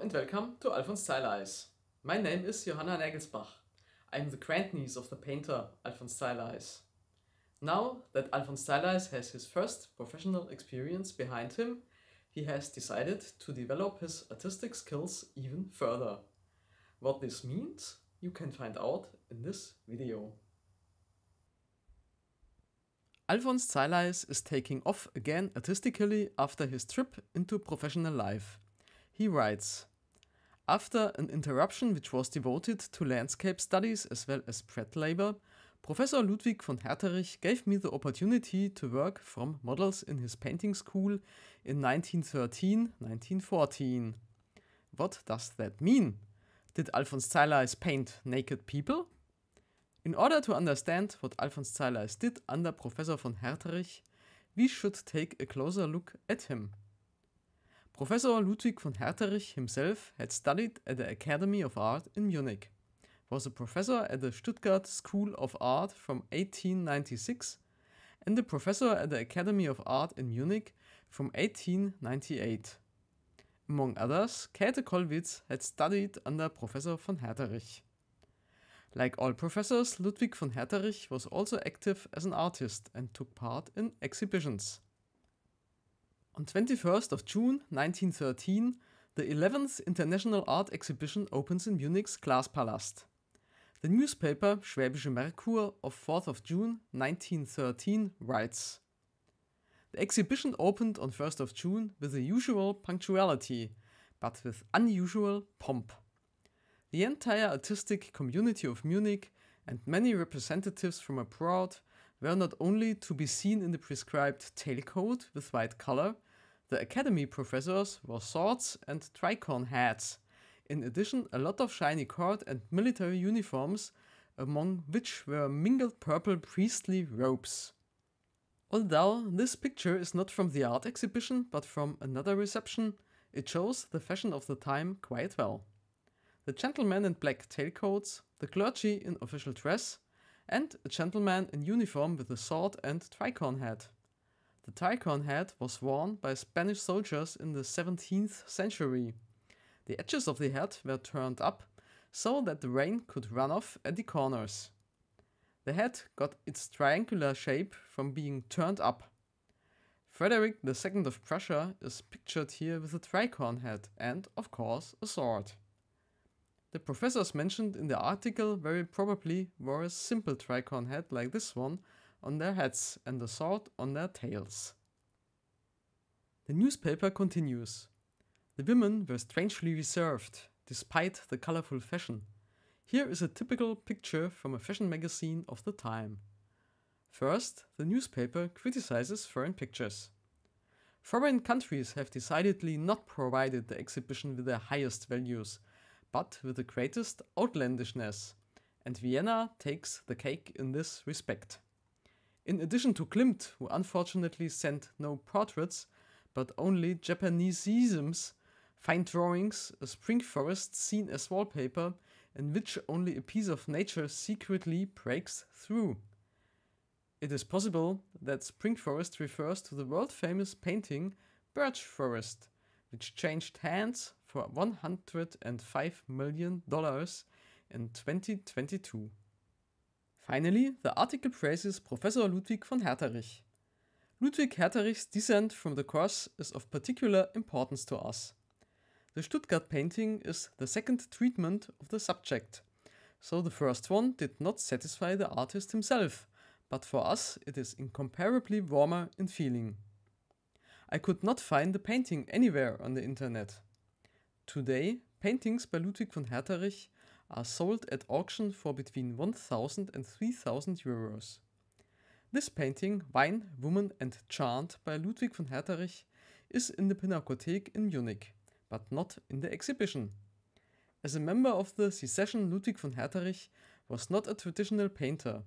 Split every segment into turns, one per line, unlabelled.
and welcome to Alphonse Style My name is Johanna Nagelsbach. I am the grandniece of the painter Alphonse Style Now that Alphonse Style has his first professional experience behind him, he has decided to develop his artistic skills even further. What this means, you can find out in this video. Alphonse Zeileis is taking off again artistically after his trip into professional life. He writes, after an interruption which was devoted to landscape studies as well as bread labor, Professor Ludwig von Herterich gave me the opportunity to work from models in his painting school in 1913-1914. What does that mean? Did Alphonse Zeilais paint naked people? In order to understand what Alphonse Zeilais did under Professor von Herterich, we should take a closer look at him. Professor Ludwig von Herterich himself had studied at the Academy of Art in Munich, was a professor at the Stuttgart School of Art from 1896 and a professor at the Academy of Art in Munich from 1898. Among others, Käthe Kollwitz had studied under Professor von Herterich. Like all professors, Ludwig von Herterich was also active as an artist and took part in exhibitions. On 21st of June 1913, the 11th International Art Exhibition opens in Munich's Glaspalast. The newspaper Schwäbische Merkur of 4th of June 1913 writes, The exhibition opened on 1st of June with the usual punctuality, but with unusual pomp. The entire artistic community of Munich and many representatives from abroad were not only to be seen in the prescribed tailcoat with white collar, the Academy professors wore swords and tricorn hats. In addition, a lot of shiny court and military uniforms, among which were mingled purple priestly robes. Although this picture is not from the art exhibition but from another reception, it shows the fashion of the time quite well. The gentlemen in black tailcoats, the clergy in official dress, and a gentleman in uniform with a sword and tricorn hat. The tricorn hat was worn by Spanish soldiers in the 17th century. The edges of the hat were turned up so that the rain could run off at the corners. The hat got its triangular shape from being turned up. Frederick II of Prussia is pictured here with a tricorn hat and, of course, a sword. The professors mentioned in the article very probably wore a simple tricorn hat like this one on their heads and the sword on their tails. The newspaper continues. The women were strangely reserved, despite the colorful fashion. Here is a typical picture from a fashion magazine of the time. First, the newspaper criticizes foreign pictures. Foreign countries have decidedly not provided the exhibition with their highest values, but with the greatest outlandishness, and Vienna takes the cake in this respect. In addition to Klimt, who unfortunately sent no portraits, but only Japaneseisms, fine drawings, a spring forest seen as wallpaper, in which only a piece of nature secretly breaks through. It is possible that spring forest refers to the world famous painting Birch Forest, which changed hands for $105 million in 2022. Finally, the article praises Professor Ludwig von Herterich. Ludwig Herterich's descent from the cross is of particular importance to us. The Stuttgart painting is the second treatment of the subject, so the first one did not satisfy the artist himself, but for us it is incomparably warmer in feeling. I could not find the painting anywhere on the internet. Today, paintings by Ludwig von Herterich are sold at auction for between 1000 and 3000 euros. This painting, Wine, Woman and Chant by Ludwig von Herterich, is in the Pinakothek in Munich, but not in the exhibition. As a member of the secession, Ludwig von Herterich was not a traditional painter,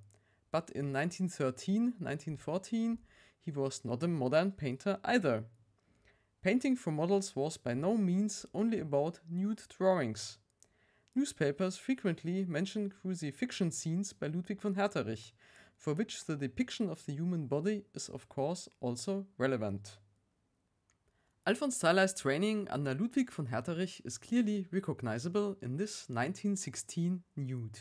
but in 1913 1914 he was not a modern painter either. Painting for models was by no means only about nude drawings. Newspapers frequently mention crucifixion scenes by Ludwig von Herterich, for which the depiction of the human body is of course also relevant. Alphonse Theiler's training under Ludwig von Herterich is clearly recognizable in this 1916 nude.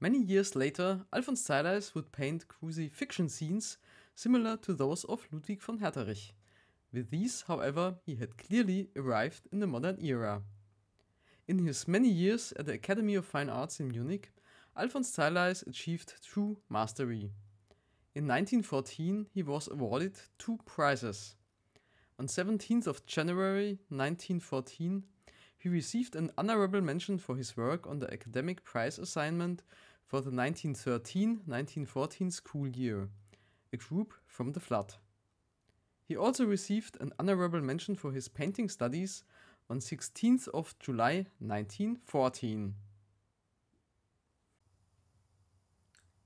Many years later, Alphonse Theiler's would paint crucifixion scenes similar to those of Ludwig von Herterich. With these, however, he had clearly arrived in the modern era. In his many years at the Academy of Fine Arts in Munich, Alphonse Thalys achieved true mastery. In 1914, he was awarded two prizes. On 17th of January 1914, he received an honorable mention for his work on the academic prize assignment for the 1913-1914 school year, a group from the flood. He also received an honorable mention for his painting studies on 16th of July 1914.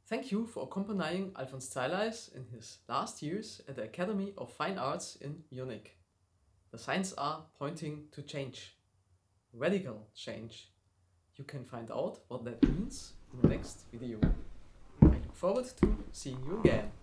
Thank you for accompanying Alphonse Zeilais in his last years at the Academy of Fine Arts in Munich. The signs are pointing to change, radical change. You can find out what that means in the next video. I look forward to seeing you again.